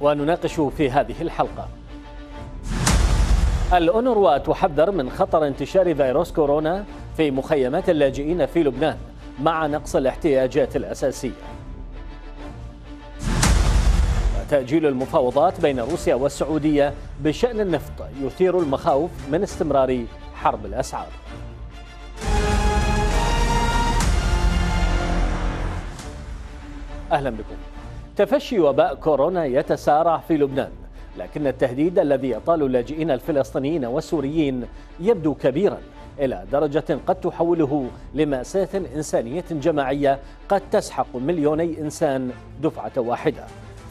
ونناقش في هذه الحلقة الأونروا تحذر من خطر انتشار فيروس كورونا في مخيمات اللاجئين في لبنان مع نقص الاحتياجات الأساسية تأجيل المفاوضات بين روسيا والسعودية بشأن النفط يثير المخاوف من استمرار حرب الأسعار أهلا بكم تفشي وباء كورونا يتسارع في لبنان لكن التهديد الذي يطال اللاجئين الفلسطينيين والسوريين يبدو كبيرا إلى درجة قد تحوله لمأساة إنسانية جماعية قد تسحق مليوني إنسان دفعة واحدة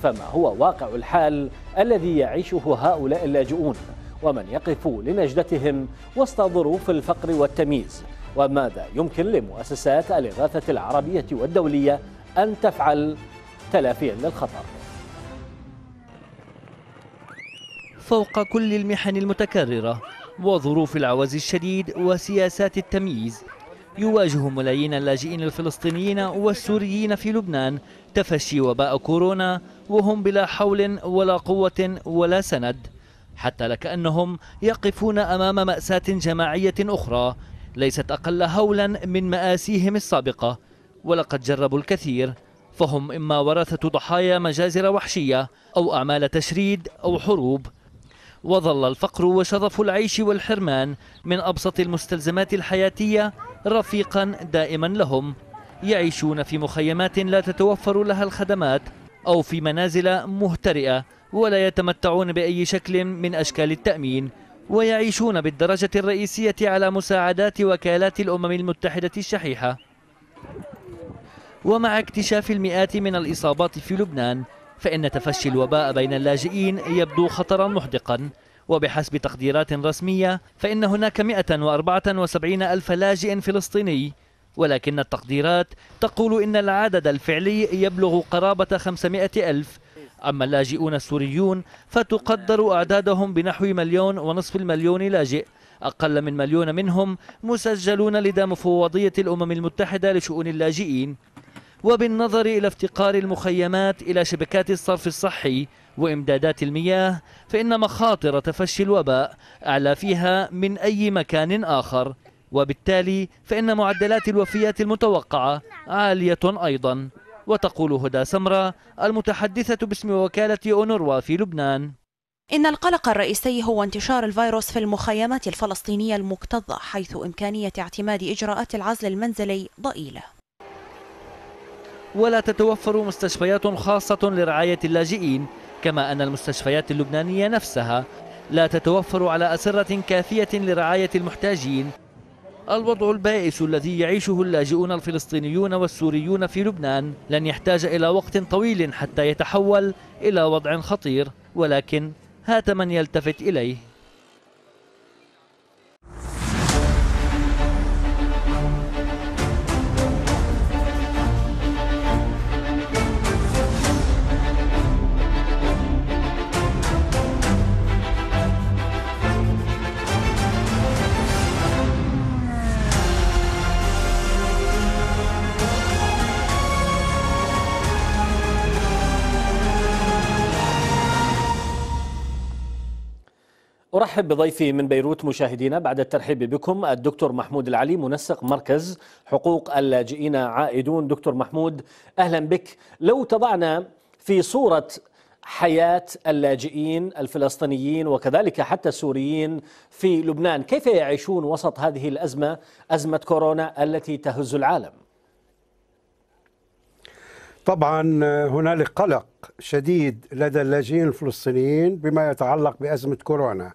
فما هو واقع الحال الذي يعيشه هؤلاء اللاجئون ومن يقف لنجدتهم وسط ظروف الفقر والتمييز وماذا يمكن لمؤسسات الإغاثة العربية والدولية أن تفعل تلافيا للخطر فوق كل المحن المتكررة وظروف العوز الشديد وسياسات التمييز يواجه ملايين اللاجئين الفلسطينيين والسوريين في لبنان تفشي وباء كورونا وهم بلا حول ولا قوة ولا سند حتى لكأنهم يقفون أمام مأساة جماعية أخرى ليست أقل هولا من مآسيهم السابقة ولقد جربوا الكثير فهم إما ورثة ضحايا مجازر وحشية أو أعمال تشريد أو حروب وظل الفقر وشظف العيش والحرمان من أبسط المستلزمات الحياتية رفيقا دائما لهم يعيشون في مخيمات لا تتوفر لها الخدمات أو في منازل مهترئة ولا يتمتعون بأي شكل من أشكال التأمين ويعيشون بالدرجة الرئيسية على مساعدات وكالات الأمم المتحدة الشحيحة ومع اكتشاف المئات من الإصابات في لبنان فإن تفشي الوباء بين اللاجئين يبدو خطرا محدقا وبحسب تقديرات رسمية فإن هناك 174 ألف لاجئ فلسطيني ولكن التقديرات تقول إن العدد الفعلي يبلغ قرابة 500 ألف أما اللاجئون السوريون فتقدر أعدادهم بنحو مليون ونصف المليون لاجئ أقل من مليون منهم مسجلون لدى مفوضية الأمم المتحدة لشؤون اللاجئين وبالنظر إلى افتقار المخيمات إلى شبكات الصرف الصحي وإمدادات المياه فإن مخاطر تفشي الوباء أعلى فيها من أي مكان آخر وبالتالي فإن معدلات الوفيات المتوقعة عالية أيضا وتقول هدى سمرة المتحدثة باسم وكالة أونروا في لبنان إن القلق الرئيسي هو انتشار الفيروس في المخيمات الفلسطينية المكتظة حيث إمكانية اعتماد إجراءات العزل المنزلي ضئيلة ولا تتوفر مستشفيات خاصة لرعاية اللاجئين كما أن المستشفيات اللبنانية نفسها لا تتوفر على أسرة كافية لرعاية المحتاجين الوضع البائس الذي يعيشه اللاجئون الفلسطينيون والسوريون في لبنان لن يحتاج إلى وقت طويل حتى يتحول إلى وضع خطير ولكن هات من يلتفت إليه أرحب بضيفي من بيروت مشاهدينا بعد الترحيب بكم الدكتور محمود العلي منسق مركز حقوق اللاجئين عائدون دكتور محمود أهلا بك لو تضعنا في صورة حياة اللاجئين الفلسطينيين وكذلك حتى السوريين في لبنان كيف يعيشون وسط هذه الأزمة أزمة كورونا التي تهز العالم؟ طبعا آه، هنالك قلق شديد لدى اللاجئين الفلسطينيين بما يتعلق بأزمة كورونا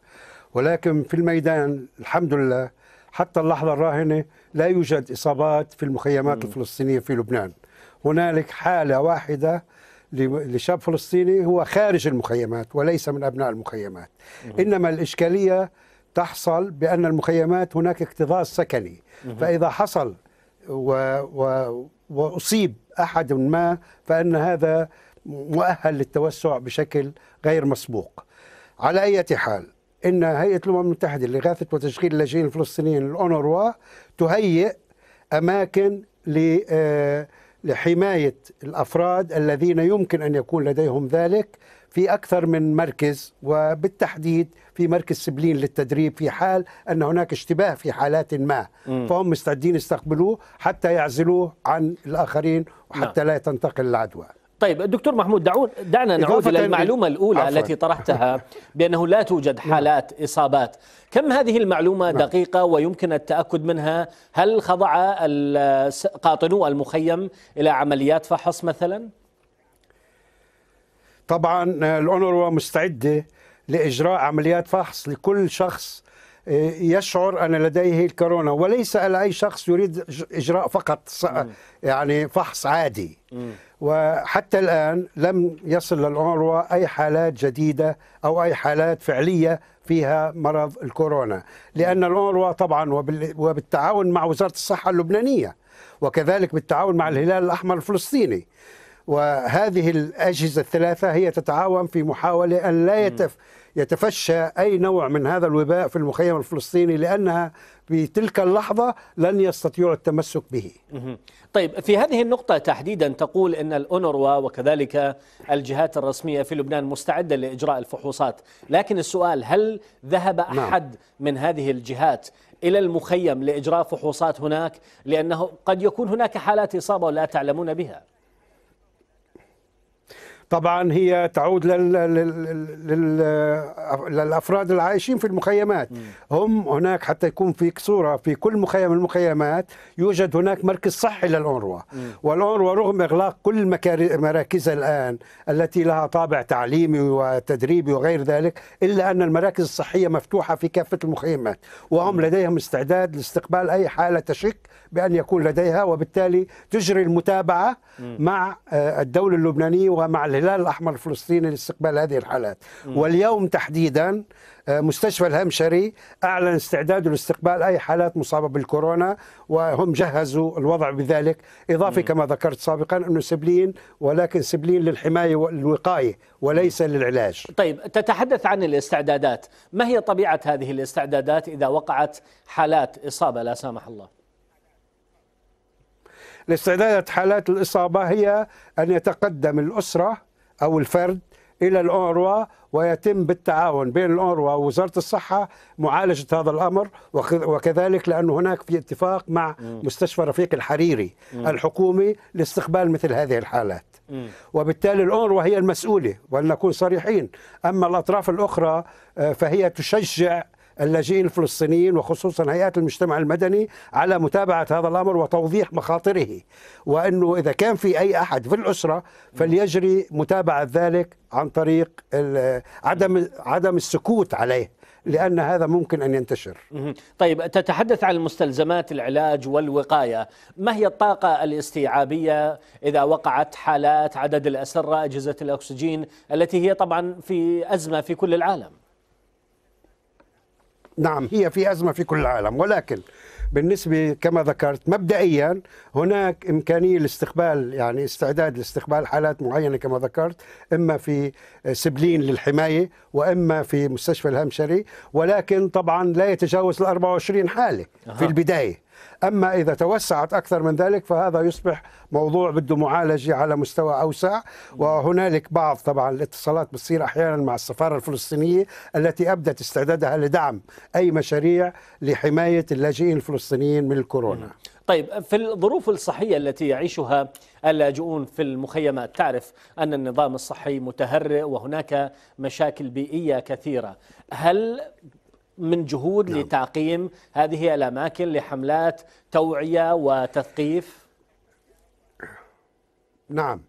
ولكن في الميدان الحمد لله حتى اللحظة الراهنة لا يوجد إصابات في المخيمات الفلسطينية في لبنان هنالك حالة واحدة لشاب فلسطيني هو خارج المخيمات وليس من أبناء المخيمات إنما الإشكالية تحصل بأن المخيمات هناك اكتظاظ سكني فإذا حصل و... و... واصيب احد ما فان هذا مؤهل للتوسع بشكل غير مسبوق. على اي حال ان هيئه الامم المتحده لاغاثه وتشغيل اللاجئين الفلسطينيين الاونروا تهيئ اماكن آه، لحمايه الافراد الذين يمكن ان يكون لديهم ذلك في أكثر من مركز وبالتحديد في مركز سبلين للتدريب في حال أن هناك اشتباه في حالات ما م. فهم مستعدين يستقبلوه حتى يعزلوه عن الآخرين وحتى نعم. لا تنتقل العدوى طيب دكتور محمود دعون دعنا نعود الى المعلومه الاولى عفوا. التي طرحتها بانه لا توجد نعم. حالات اصابات، كم هذه المعلومه نعم. دقيقه ويمكن التاكد منها؟ هل خضع قاطنو المخيم الى عمليات فحص مثلا؟ طبعا آه، الأونروا مستعدة لإجراء عمليات فحص لكل شخص آه، يشعر أن لديه الكورونا وليس على أي شخص يريد إجراء فقط يعني فحص عادي وحتى الآن لم يصل للأونروا أي حالات جديدة أو أي حالات فعلية فيها مرض الكورونا لأن الأونروا طبعا وبالتعاون مع وزارة الصحة اللبنانية وكذلك بالتعاون مع الهلال الأحمر الفلسطيني وهذه الأجهزة الثلاثة هي تتعاون في محاولة أن لا يتف يتفشى أي نوع من هذا الوباء في المخيم الفلسطيني لأنها في تلك اللحظة لن يستطيعوا التمسك به طيب في هذه النقطة تحديدا تقول أن الأونروا وكذلك الجهات الرسمية في لبنان مستعدة لإجراء الفحوصات لكن السؤال هل ذهب نعم. أحد نعم. من هذه الجهات إلى المخيم لإجراء فحوصات هناك لأنه قد يكون هناك حالات إصابة لا تعلمون بها طبعا هي تعود للافراد العايشين في المخيمات هم هناك حتى يكون في صوره في كل مخيم من المخيمات يوجد هناك مركز صحي للأونروا والأونروا رغم إغلاق كل مراكزها الآن التي لها طابع تعليمي وتدريبي وغير ذلك إلا أن المراكز الصحية مفتوحة في كافة المخيمات وهم لديهم استعداد لاستقبال أي حالة تشك بأن يكون لديها وبالتالي تجري المتابعة مع آه، الدولة اللبنانية ومع الهلال الأحمر الفلسطيني لاستقبال هذه الحالات واليوم تحديدا آه، مستشفى الهمشري أعلن استعداده لاستقبال أي حالات مصابة بالكورونا وهم جهزوا الوضع بذلك إضافة كما ذكرت سابقا أنه سبلين ولكن سبلين للحماية والوقاية وليس للعلاج طيب تتحدث عن الاستعدادات ما هي طبيعة هذه الاستعدادات إذا وقعت حالات إصابة لا سامح الله لاستعداد حالات الإصابة هي أن يتقدم الأسرة أو الفرد إلى الأونروا ويتم بالتعاون بين الأونروا ووزارة الصحة معالجة هذا الأمر وكذلك لأن هناك في اتفاق مع مستشفى رفيق الحريري الحكومي لاستقبال مثل هذه الحالات وبالتالي الأونروا هي المسؤولة ولنكون صريحين أما الأطراف الأخرى آه، فهي تشجع اللاجئين الفلسطينيين وخصوصا هيئات المجتمع المدني على متابعه هذا الامر وتوضيح مخاطره وانه اذا كان في اي احد في الاسره فليجري متابعه ذلك عن طريق عدم عدم السكوت عليه لأن هذا ممكن أن ينتشر طيب تتحدث عن مستلزمات العلاج والوقاية ما هي الطاقة الاستيعابية إذا وقعت حالات عدد الأسرة أجهزة الأكسجين التي هي طبعا في أزمة في كل العالم نعم هي في أزمة في كل العالم ولكن بالنسبة كما ذكرت مبدئيا هناك إمكانية لاستقبال يعني استعداد لاستقبال حالات معينة كما ذكرت إما في سبلين للحماية وإما في مستشفى الهمشري ولكن طبعا لا يتجاوز ال 24 حالة أه. في البداية أما إذا توسعت أكثر من ذلك فهذا يصبح موضوع بده معالجة على مستوى أوسع وهنالك بعض طبعا الاتصالات بتصير أحيانا مع السفارة الفلسطينية التي أبدت استعدادها لدعم أي مشاريع لحماية اللاجئين الفلسطينيين من الكورونا طيب في الظروف الصحية التي يعيشها اللاجئون في المخيمات تعرف أن النظام الصحي متهرئ وهناك مشاكل بيئية كثيرة هل من جهود نعم. لتعقيم هذه الأماكن لحملات توعية وتثقيف نعم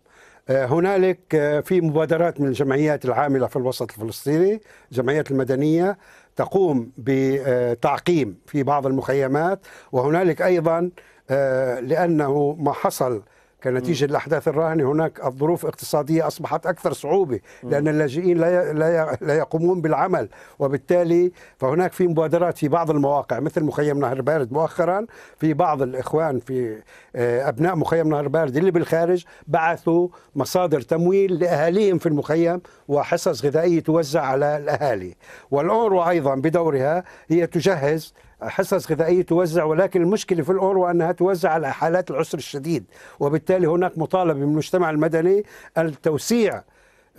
آه، هنالك آه، في مبادرات من الجمعيات العاملة في الوسط الفلسطيني الجمعيات المدنية تقوم بتعقيم في بعض المخيمات وهنالك أيضا آه، لأنه ما حصل كنتيجة الأحداث الراهنة هناك الظروف اقتصادية أصبحت أكثر صعوبة لأن اللاجئين لا لا يقومون بالعمل وبالتالي فهناك في مبادرات في بعض المواقع مثل مخيم نهر بارد مؤخرا في بعض الإخوان في آه، أبناء مخيم نهر بارد اللي بالخارج بعثوا مصادر تمويل لأهاليهم في المخيم وحصص غذائية توزع على الأهالي والأونروا أيضا بدورها هي تجهز حصص غذائية توزع ولكن المشكلة في الأورو أنها توزع على حالات العسر الشديد وبالتالي هناك مطالبة من المجتمع المدني التوسيع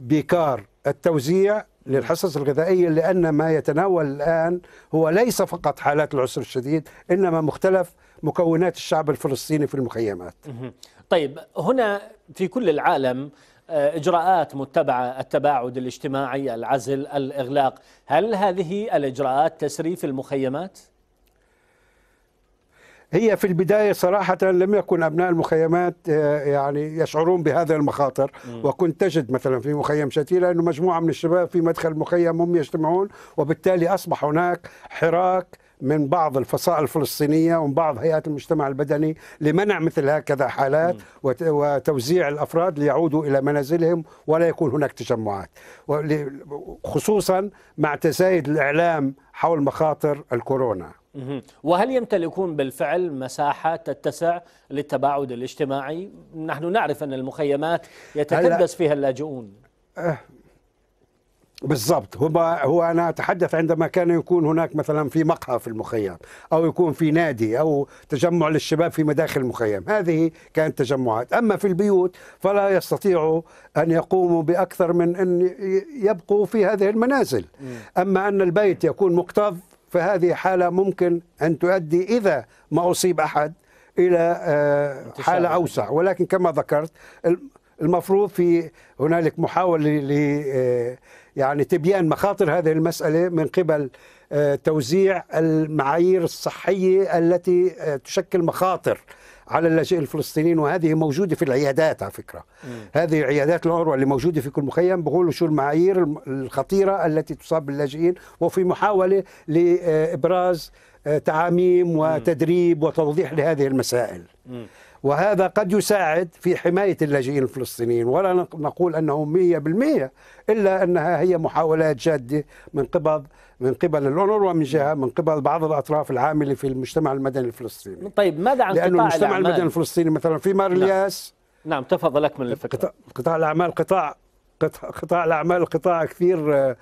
بكار التوزيع للحصص الغذائية لأن ما يتناول الآن هو ليس فقط حالات العسر الشديد إنما مختلف مكونات الشعب الفلسطيني في المخيمات طيب هنا في كل العالم آه، إجراءات متبعة التباعد الاجتماعي العزل الإغلاق هل هذه الإجراءات تسري في المخيمات؟ هي في البدايه صراحه لم يكن ابناء المخيمات آه، يعني يشعرون بهذه المخاطر وكنت تجد مثلا في مخيم شتيله انه مجموعه من الشباب في مدخل المخيم هم يجتمعون وبالتالي اصبح هناك حراك من بعض الفصائل الفلسطينيه ومن بعض هيئات المجتمع المدني لمنع مثل هكذا حالات وتوزيع الافراد ليعودوا الى منازلهم ولا يكون هناك تجمعات خصوصا مع تزايد الاعلام حول مخاطر الكورونا وهل يمتلكون بالفعل مساحة تتسع للتباعد الاجتماعي نحن نعرف أن المخيمات يتكدس فيها اللاجئون أه بالضبط هو هو انا اتحدث عندما كان يكون هناك مثلا في مقهى في المخيم او يكون في نادي او تجمع للشباب في مداخل المخيم هذه كانت تجمعات اما في البيوت فلا يستطيعوا ان يقوموا باكثر من ان يبقوا في هذه المنازل اما ان البيت يكون مكتظ فهذه حالة ممكن أن تؤدي إذا ما أصيب أحد إلى آه، حالة أوسع ولكن كما ذكرت المفروض في هنالك محاولة ل آه، يعني تبيان مخاطر هذه المسألة من قبل آه، توزيع المعايير الصحية التي تشكل مخاطر على اللاجئين الفلسطينيين وهذه موجوده في العيادات على فكره مم. هذه عيادات الاوروى اللي موجوده في كل مخيم بقولوا شو المعايير الخطيره التي تصاب باللاجئين وفي محاوله لابراز آه، تعاميم وتدريب وتوضيح لهذه المسائل مم. وهذا قد يساعد في حماية اللاجئين الفلسطينيين ولا نقول أنه 100% إلا أنها هي محاولات جادة من قبل من قبل الأونر ومن جهة من قبل بعض الأطراف العاملة في المجتمع المدني الفلسطيني طيب ماذا عن لأن المجتمع الأعمال؟ المدني الفلسطيني مثلا في مار الياس نعم, نعم تفضل لك من الفكرة قطاع الأعمال قطاع قطاع الأعمال قطاع كثير آه،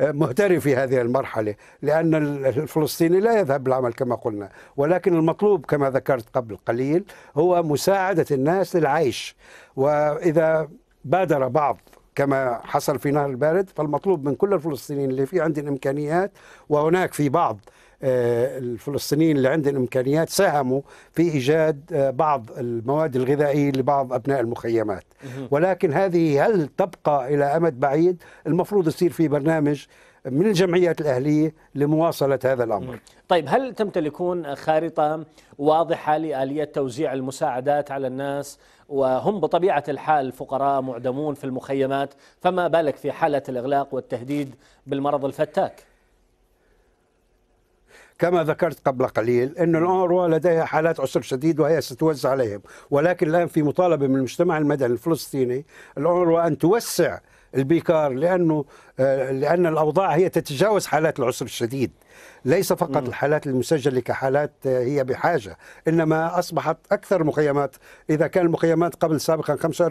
آه، مهتري في هذه المرحلة لأن الفلسطيني لا يذهب للعمل كما قلنا ولكن المطلوب كما ذكرت قبل قليل هو مساعدة الناس للعيش وإذا بادر بعض كما حصل في نهر البارد فالمطلوب من كل الفلسطينيين اللي في عندهم امكانيات وهناك في بعض آه، الفلسطينيين اللي عندهم امكانيات ساهموا في ايجاد آه، بعض المواد الغذائيه لبعض ابناء المخيمات ولكن هذه هل تبقى الى امد بعيد المفروض يصير في برنامج من الجمعيات الأهلية لمواصلة هذا الأمر طيب هل تمتلكون خارطة واضحة لآلية توزيع المساعدات على الناس وهم بطبيعة الحال فقراء معدمون في المخيمات فما بالك في حالة الإغلاق والتهديد بالمرض الفتاك كما ذكرت قبل قليل أن الأنروا لديها حالات عسر شديد وهي ستوزع عليهم ولكن الآن في مطالبة من المجتمع المدني الفلسطيني الأنروا أن توسع البيكار لانه آه، لان الاوضاع هي تتجاوز حالات العسر الشديد ليس فقط م. الحالات المسجله كحالات آه، هي بحاجه انما اصبحت اكثر مخيمات اذا كان المخيمات قبل سابقا 45%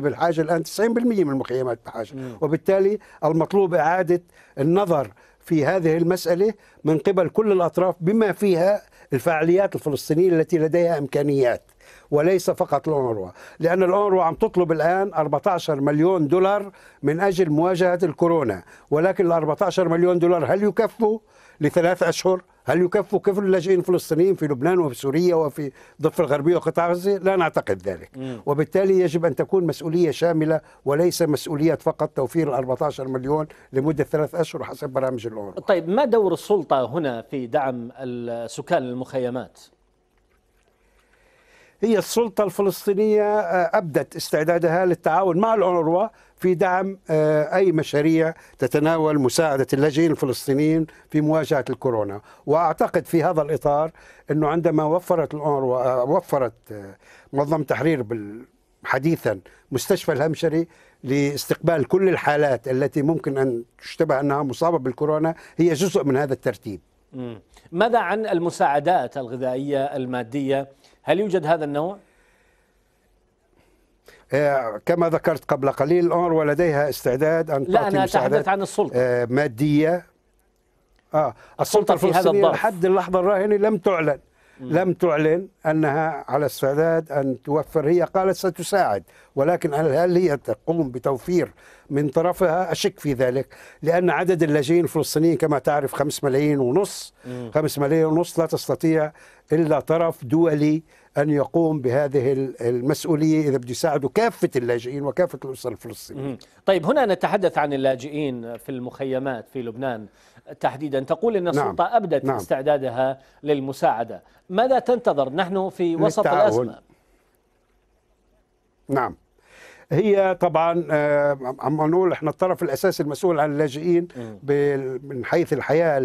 بالحاجه الان 90% من المخيمات بحاجه م. وبالتالي المطلوب اعاده النظر في هذه المسألة من قبل كل الأطراف بما فيها الفعاليات الفلسطينية التي لديها إمكانيات وليس فقط الأونروا لأن الأونروا عم تطلب الآن 14 مليون دولار من أجل مواجهة الكورونا ولكن ال 14 مليون دولار هل يكفوا لثلاث أشهر؟ هل يكفوا كفل اللاجئين الفلسطينيين في لبنان وفي سوريا وفي الضفه الغربيه وقطاع غزه؟ لا نعتقد ذلك، مم. وبالتالي يجب ان تكون مسؤوليه شامله وليس مسؤوليه فقط توفير ال 14 مليون لمده ثلاث اشهر حسب برامج الاونروا. طيب ما دور السلطه هنا في دعم سكان المخيمات؟ هي السلطة الفلسطينية آه، أبدت استعدادها للتعاون مع الأونروا في دعم آه، أي مشاريع تتناول مساعدة اللاجئين الفلسطينيين في مواجهة الكورونا وأعتقد في هذا الإطار أنه عندما وفرت الأونروا آه، وفرت منظمة تحرير حديثا مستشفى الهمشري لاستقبال كل الحالات التي ممكن أن تشتبه أنها مصابة بالكورونا هي جزء من هذا الترتيب ماذا عن المساعدات الغذائية المادية هل يوجد هذا النوع؟ آه، كما ذكرت قبل قليل الأمر لديها استعداد أن لا أنا أتحدث عن السلطة آه، مادية آه السلطة في هذا الظرف لحد اللحظة الراهنة لم تعلن لم تعلن أنها على استعداد أن توفر هي قالت ستساعد ولكن هل هي تقوم بتوفير من طرفها أشك في ذلك لأن عدد اللاجئين الفلسطينيين كما تعرف خمس ملايين ونص خمس ملايين ونص لا تستطيع إلا طرف دولي أن يقوم بهذه المسؤولية إذا بده يساعدوا كافة اللاجئين وكافة الأسر الفلسطينية طيب هنا نتحدث عن اللاجئين في المخيمات في لبنان تحديدا تقول أن نعم. السلطة نعم. أبدت نعم. استعدادها للمساعدة ماذا تنتظر نحن في وسط التعاون. الأزمة نعم هي طبعا آه، عم نقول احنا الطرف الاساسي المسؤول عن اللاجئين من حيث الحياه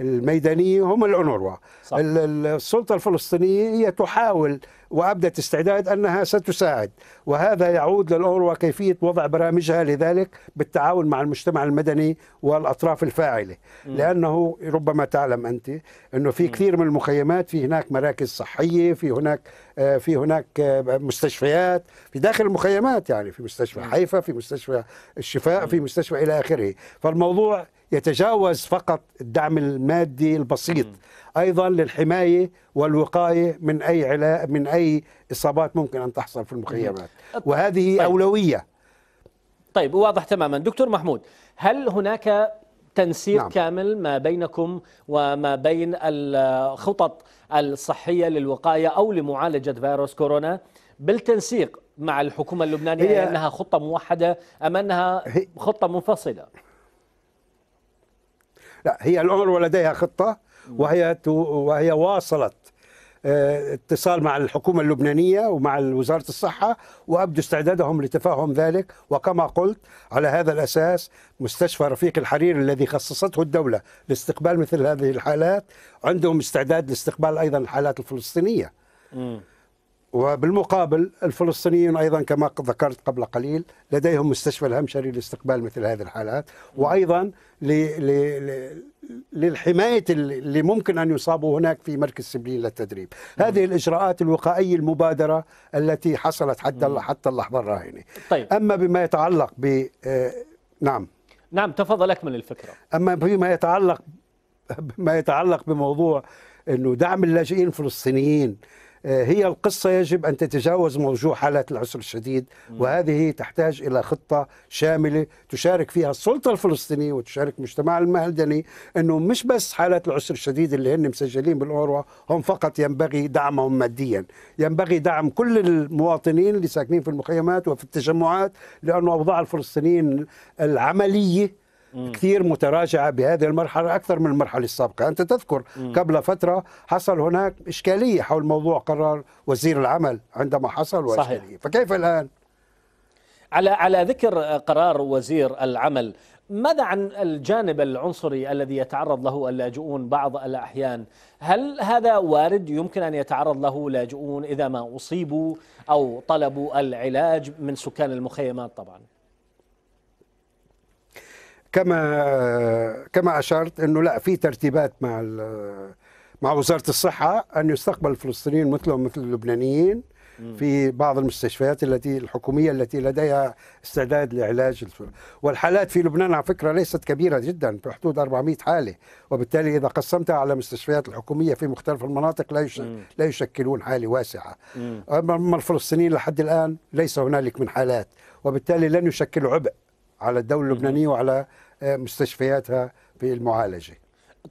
الميدانية هم الأنوروا السلطة الفلسطينية هي تحاول وأبدت استعداد أنها ستساعد وهذا يعود للأونروا كيفية وضع برامجها لذلك بالتعاون مع المجتمع المدني والأطراف الفاعلة م. لأنه ربما تعلم أنت أنه في كثير من المخيمات في هناك مراكز صحية في هناك آه، في هناك آه، مستشفيات في داخل المخيمات يعني في مستشفى حيفا في مستشفى الشفاء في مستشفى إلى آخره فالموضوع يتجاوز فقط الدعم المادي البسيط ايضا للحمايه والوقايه من اي علا من اي اصابات ممكن ان تحصل في المخيمات طيب. وهذه طيب. اولويه طيب واضح تماما دكتور محمود هل هناك تنسيق نعم. كامل ما بينكم وما بين الخطط الصحيه للوقايه او لمعالجه فيروس كورونا بالتنسيق مع الحكومه اللبنانيه انها خطه موحده ام انها خطه منفصله لا هي العمر ولديها خطة وهي وهي واصلت آه، اتصال مع الحكومة اللبنانية ومع وزارة الصحة وأبدوا استعدادهم لتفاهم ذلك وكما قلت على هذا الأساس مستشفى رفيق الحرير الذي خصصته الدولة لاستقبال مثل هذه الحالات عندهم استعداد لاستقبال أيضا الحالات الفلسطينية م. وبالمقابل الفلسطينيين ايضا كما ذكرت قبل قليل لديهم مستشفى الهمشري لاستقبال مثل هذه الحالات وايضا للحمايه اللي ممكن ان يصابوا هناك في مركز سبلين للتدريب، هذه الاجراءات الوقائيه المبادره التي حصلت حتى حتى اللحظه الراهنه. طيب اما بما يتعلق ب آه، نعم نعم تفضل اكمل الفكره. اما فيما يتعلق بما يتعلق بموضوع انه دعم اللاجئين الفلسطينيين آه، هي القصة يجب أن تتجاوز موضوع حالات العسر الشديد وهذه تحتاج إلى خطة شاملة تشارك فيها السلطة الفلسطينية وتشارك المجتمع المهدني أنه مش بس حالات العسر الشديد اللي هن مسجلين بالأوروة هم فقط ينبغي دعمهم ماديا ينبغي دعم كل المواطنين اللي ساكنين في المخيمات وفي التجمعات لأنه أوضاع الفلسطينيين العملية كثير متراجعة بهذه المرحلة أكثر من المرحلة السابقة أنت تذكر قبل فترة حصل هناك إشكالية حول موضوع قرار وزير العمل عندما حصل وإشكالية صحيح. فكيف الآن؟ على على ذكر قرار وزير العمل ماذا عن الجانب العنصري الذي يتعرض له اللاجئون بعض الأحيان هل هذا وارد يمكن أن يتعرض له لاجئون إذا ما أصيبوا أو طلبوا العلاج من سكان المخيمات طبعاً كما كما اشرت انه لا في ترتيبات مع مع وزاره الصحه ان يستقبل الفلسطينيين مثلهم مثل اللبنانيين في بعض المستشفيات التي الحكوميه التي لديها استعداد لعلاج والحالات في لبنان على فكره ليست كبيره جدا في حدود 400 حاله وبالتالي اذا قسمتها على المستشفيات الحكوميه في مختلف المناطق لا لا يشكلون حاله واسعه اما الفلسطينيين لحد الان ليس هنالك من حالات وبالتالي لن يشكلوا عبء على الدولة اللبنانية وعلى آه، مستشفياتها في المعالجة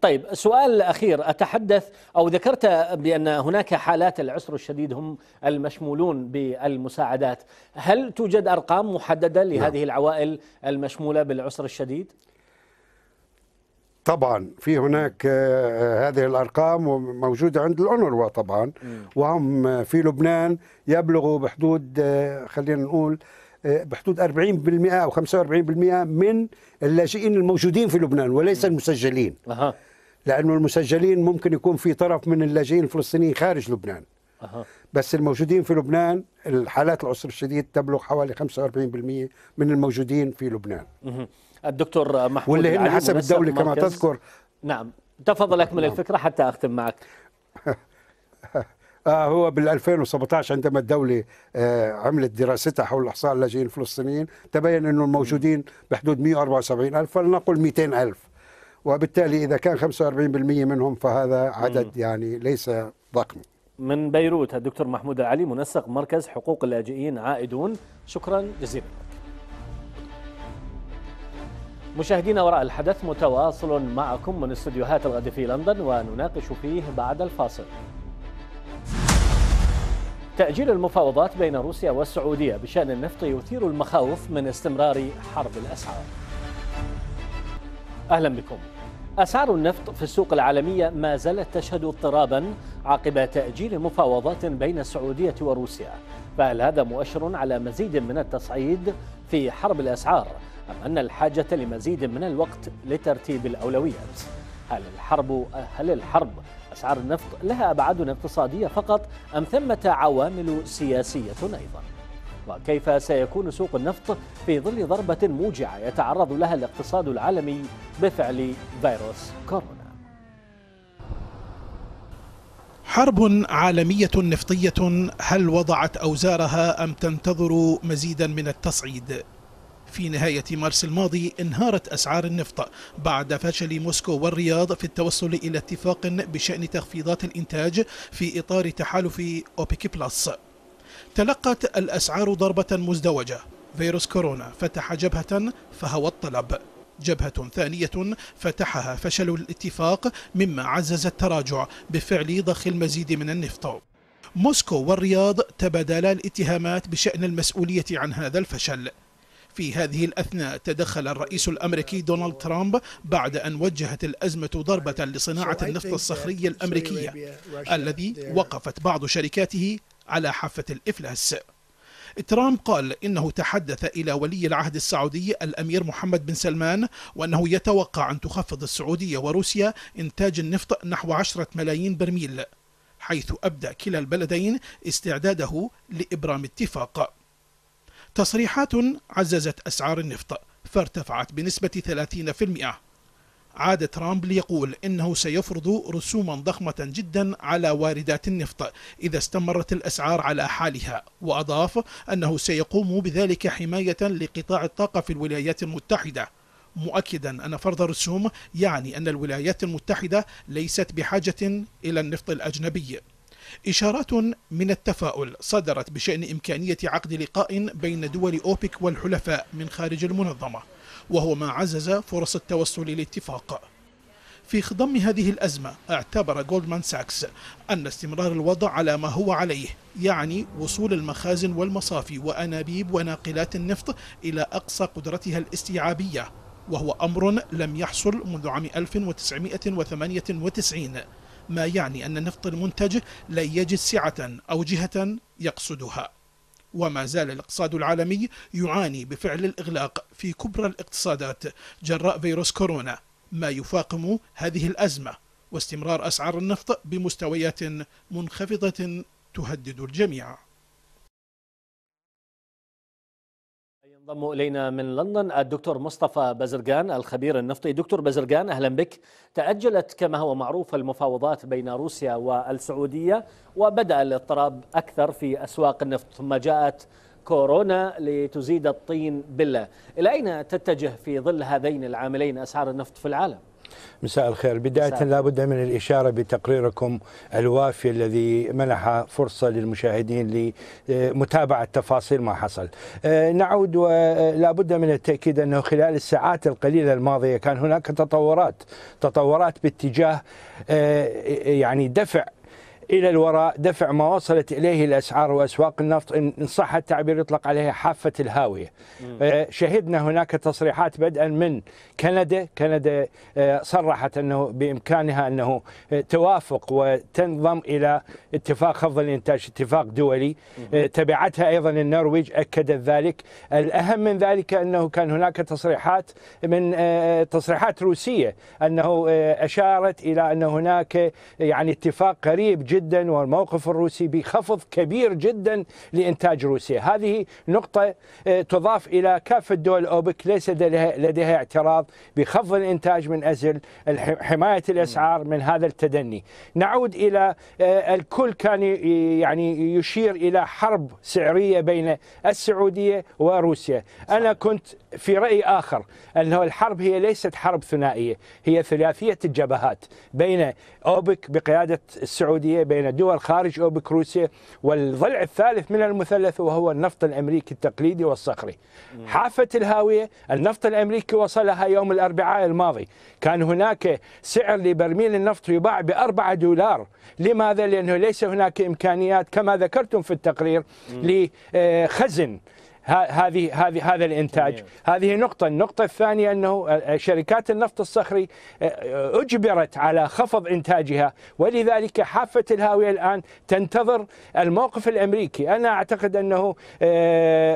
طيب سؤال أخير أتحدث أو ذكرت بأن هناك حالات العسر الشديد هم المشمولون بالمساعدات هل توجد أرقام محددة نعم. لهذه نعم. العوائل المشمولة بالعسر الشديد؟ طبعا في هناك آه، آه، هذه الارقام موجوده عند الانروا طبعا وهم في لبنان يبلغوا بحدود خلينا نقول بحدود 40% او 45% من اللاجئين الموجودين في لبنان وليس المسجلين أه. لانه المسجلين ممكن يكون في طرف من اللاجئين الفلسطينيين خارج لبنان بس الموجودين في لبنان الحالات العسر الشديد تبلغ حوالي 45% من الموجودين في لبنان الدكتور محمود واللي هن حسب الدوله كما تذكر نعم تفضل اكمل نعم. الفكره حتى اختم معك آه، هو بال 2017 عندما الدولة آه، عملت دراستها حول إحصاء اللاجئين الفلسطينيين تبين أنه الموجودين بحدود 174 ألف فلنقل 200 ألف وبالتالي إذا كان 45% منهم فهذا عدد يعني ليس ضخم من بيروت الدكتور محمود العلي منسق مركز حقوق اللاجئين عائدون شكرا جزيلا مشاهدينا وراء الحدث متواصل معكم من استديوهات الغد في لندن ونناقش فيه بعد الفاصل تأجيل المفاوضات بين روسيا والسعودية بشأن النفط يثير المخاوف من استمرار حرب الأسعار أهلا بكم أسعار النفط في السوق العالمية ما زالت تشهد اضطرابا عقب تأجيل مفاوضات بين السعودية وروسيا فهل هذا مؤشر على مزيد من التصعيد في حرب الأسعار أم أن الحاجة لمزيد من الوقت لترتيب الأولويات؟ هل الحرب هل الحرب أسعار النفط لها أبعاد اقتصادية فقط أم ثمة عوامل سياسية أيضا؟ وكيف سيكون سوق النفط في ظل ضربة موجعة يتعرض لها الاقتصاد العالمي بفعل فيروس كورونا؟ حرب عالمية نفطية هل وضعت أوزارها أم تنتظر مزيدا من التصعيد؟ في نهاية مارس الماضي انهارت أسعار النفط بعد فشل موسكو والرياض في التوصل إلى اتفاق بشأن تخفيضات الإنتاج في إطار تحالف أوبيك بلس تلقت الأسعار ضربة مزدوجة فيروس كورونا فتح جبهة فهوى الطلب جبهة ثانية فتحها فشل الاتفاق مما عزز التراجع بفعل ضخ المزيد من النفط موسكو والرياض تبادلا الاتهامات بشأن المسؤولية عن هذا الفشل في هذه الأثناء تدخل الرئيس الأمريكي دونالد ترامب بعد أن وجهت الأزمة ضربة لصناعة النفط الصخرية الأمريكية الذي وقفت بعض شركاته على حافة الإفلاس ترامب قال إنه تحدث إلى ولي العهد السعودي الأمير محمد بن سلمان وأنه يتوقع أن تخفض السعودية وروسيا إنتاج النفط نحو عشرة ملايين برميل حيث أبدى كلا البلدين استعداده لإبرام اتفاق تصريحات عززت أسعار النفط فارتفعت بنسبة 30% عاد ترامب ليقول إنه سيفرض رسوما ضخمة جدا على واردات النفط إذا استمرت الأسعار على حالها وأضاف أنه سيقوم بذلك حماية لقطاع الطاقة في الولايات المتحدة مؤكدا أن فرض الرسوم يعني أن الولايات المتحدة ليست بحاجة إلى النفط الأجنبي إشارات من التفاؤل صدرت بشأن إمكانية عقد لقاء بين دول أوبك والحلفاء من خارج المنظمة وهو ما عزز فرص التوصل لاتفاق في خضم هذه الأزمة اعتبر جولدمان ساكس أن استمرار الوضع على ما هو عليه يعني وصول المخازن والمصافي وأنابيب وناقلات النفط إلى أقصى قدرتها الاستيعابية وهو أمر لم يحصل منذ عام 1998 ما يعني أن النفط المنتج لن يجد سعة أو جهة يقصدها وما زال الاقتصاد العالمي يعاني بفعل الإغلاق في كبرى الاقتصادات جراء فيروس كورونا ما يفاقم هذه الأزمة واستمرار أسعار النفط بمستويات منخفضة تهدد الجميع ينضم الينا من لندن الدكتور مصطفى بزرقان الخبير النفطي دكتور بزرقان اهلا بك تاجلت كما هو معروف المفاوضات بين روسيا والسعوديه وبدا الاضطراب اكثر في اسواق النفط ثم جاءت كورونا لتزيد الطين بله الى اين تتجه في ظل هذين العاملين اسعار النفط في العالم مساء الخير بداية لابد من الإشارة بتقريركم الوافي الذي منح فرصة للمشاهدين لمتابعة تفاصيل ما حصل آه، نعود ولابد آه، من التأكيد أنه خلال الساعات القليلة الماضية كان هناك تطورات تطورات باتجاه آه، يعني دفع إلى الوراء دفع ما وصلت إليه الأسعار وأسواق النفط إن صح التعبير يطلق عليها حافة الهاوية آه، شهدنا هناك تصريحات بدءا من كندا كندا آه، صرحت أنه بإمكانها أنه آه، توافق وتنضم إلى اتفاق خفض الإنتاج اتفاق دولي تبعتها أيضا النرويج أكدت ذلك الأهم من ذلك أنه كان هناك تصريحات من تصريحات روسية أنه أشارت إلى أن هناك يعني اتفاق قريب جدا جدا والموقف الروسي بخفض كبير جدا لإنتاج روسيا هذه نقطة آه، تضاف إلى كافة دول أوبك ليس لديها اعتراض بخفض الإنتاج من أجل حماية الأسعار من هذا التدني نعود إلى آه، الكل كان يعني يشير إلى حرب سعرية بين السعودية وروسيا أنا كنت في رأي آخر أنه الحرب هي ليست حرب ثنائية هي ثلاثية الجبهات بين أوبك بقيادة السعودية بين دول خارج أوبك روسيا والضلع الثالث من المثلث وهو النفط الأمريكي التقليدي والصخري حافة الهاوية النفط الأمريكي وصلها يوم الأربعاء الماضي كان هناك سعر لبرميل النفط يباع بأربعة دولار لماذا؟ لأنه ليس هناك إمكانيات كما ذكرتم في التقرير لخزن هذه هذه هذا الانتاج هذه نقطه النقطه الثانيه انه آه، آه، شركات النفط الصخري آه، اجبرت على خفض انتاجها ولذلك حافه الهاويه الان تنتظر الموقف الامريكي انا اعتقد انه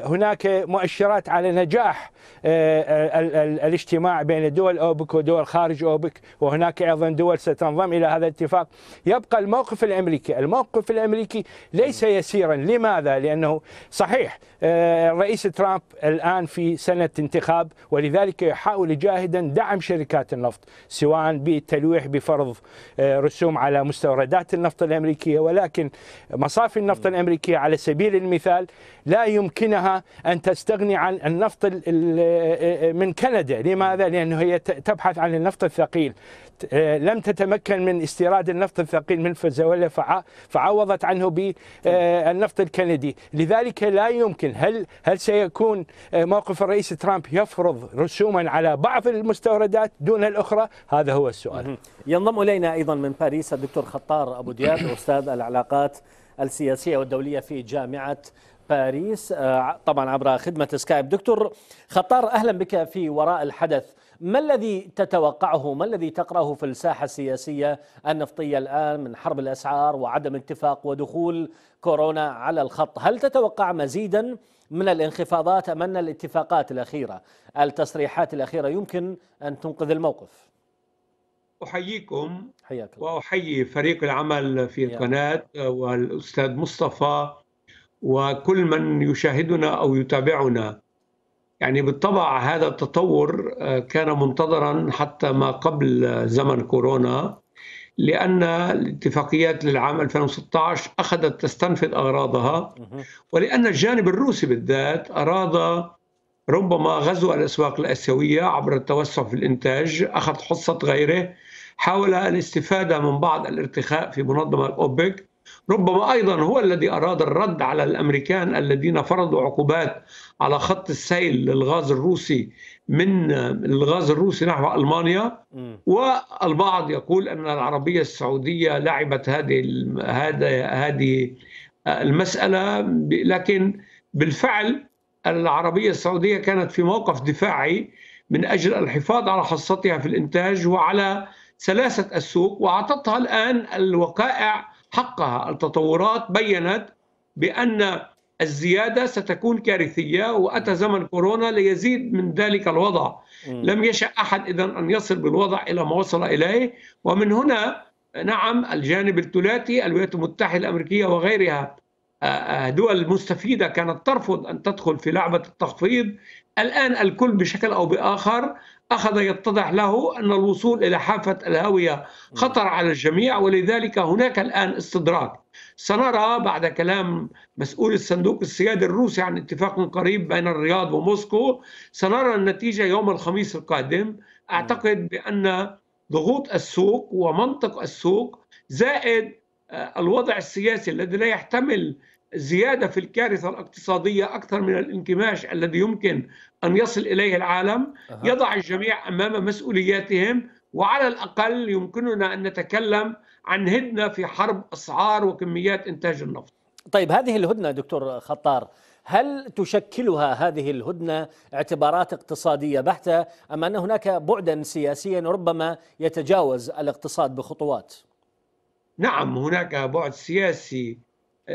هناك مؤشرات على نجاح الاجتماع بين دول اوبك ودول خارج اوبك وهناك ايضا دول ستنضم الى هذا الاتفاق يبقى الموقف الامريكي الموقف الامريكي ليس يسيرا لماذا لانه صحيح الرئيس ترامب الآن في سنة انتخاب ولذلك يحاول جاهدا دعم شركات النفط سواء بالتلويح بفرض آه، رسوم على مستوردات النفط الأمريكية ولكن مصافي النفط الأمريكية على سبيل المثال لا يمكنها أن تستغني عن النفط آه، آه، من كندا لماذا؟ لأنه هي تبحث عن النفط الثقيل آه، لم تتمكن من استيراد النفط الثقيل من فنزويلا فعوضت عنه بالنفط آه، الكندي لذلك لا يمكن هل هل سيكون آه، موقف الرئيس ترامب يفرض رسوما على بعض المستوردات دون الأخرى هذا هو السؤال ينضم إلينا أيضا من باريس الدكتور خطار أبو دياب أستاذ العلاقات السياسية والدولية في جامعة باريس آه، طبعا عبر خدمة سكايب دكتور خطار أهلا بك في وراء الحدث ما الذي تتوقعه ما الذي تقرأه في الساحة السياسية النفطية الآن من حرب الأسعار وعدم اتفاق ودخول كورونا على الخط هل تتوقع مزيدا من الانخفاضات أم أن الاتفاقات الأخيرة التصريحات الأخيرة يمكن أن تنقذ الموقف أحييكم حياك الله. وأحيي فريق العمل في القناة آه، والأستاذ مصطفى وكل من يشاهدنا او يتابعنا يعني بالطبع هذا التطور آه، كان منتظرا حتى ما قبل زمن كورونا لأن الاتفاقيات للعام 2016 أخذت تستنفذ أغراضها ولأن الجانب الروسي بالذات أراد ربما غزو الأسواق الآسيوية عبر التوسع في الإنتاج أخذ حصة غيره حاول الاستفادة من بعض الارتخاء في منظمة الأوبك ربما ايضا هو الذي اراد الرد على الامريكان الذين فرضوا عقوبات على خط السيل للغاز الروسي من الغاز الروسي نحو المانيا والبعض يقول ان العربيه السعوديه لعبت هذه هذه المساله لكن بالفعل العربيه السعوديه كانت في موقف دفاعي من اجل الحفاظ على حصتها في الانتاج وعلى سلاسه السوق واعطتها الان الوقائع حقها التطورات بيّنت بأن الزيادة ستكون كارثية وأتى زمن كورونا ليزيد من ذلك الوضع م. لم يشأ أحد إذا أن يصل بالوضع إلى ما وصل إليه ومن هنا نعم الجانب الثلاثي الولايات المتحدة الأمريكية وغيرها آه، آه، دول مستفيدة كانت ترفض أن تدخل في لعبة التخفيض الآن الكل بشكل أو بآخر أخذ يتضح له أن الوصول إلى حافة الهاوية خطر على الجميع ولذلك هناك الآن استدراك سنرى بعد كلام مسؤول الصندوق السيادي الروسي عن اتفاق قريب بين الرياض وموسكو سنرى النتيجة يوم الخميس القادم أعتقد بأن ضغوط السوق ومنطق السوق زائد آه، الوضع السياسي الذي لا يحتمل زياده في الكارثه الاقتصاديه اكثر من الانكماش الذي يمكن أن يصل إليه العالم أه. يضع الجميع أمام مسؤولياتهم وعلى الأقل يمكننا أن نتكلم عن هدنة في حرب أسعار وكميات إنتاج النفط طيب هذه الهدنة دكتور خطار هل تشكلها هذه الهدنة اعتبارات اقتصادية بحتة أم أن هناك بعدا سياسيا ربما يتجاوز الاقتصاد بخطوات؟ نعم هناك بعد سياسي